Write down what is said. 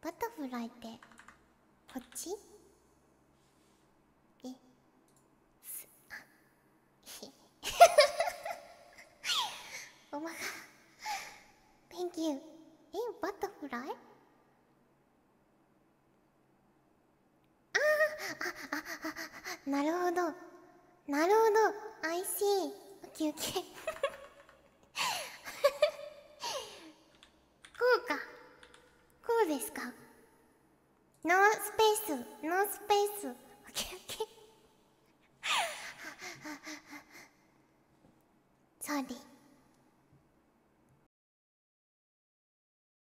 バタフライってこっちえすあへ おまか Thank you えバタフライあああああなるほどなるほど I see o k ですかノースペースノースペースオッケーオッケーそうでー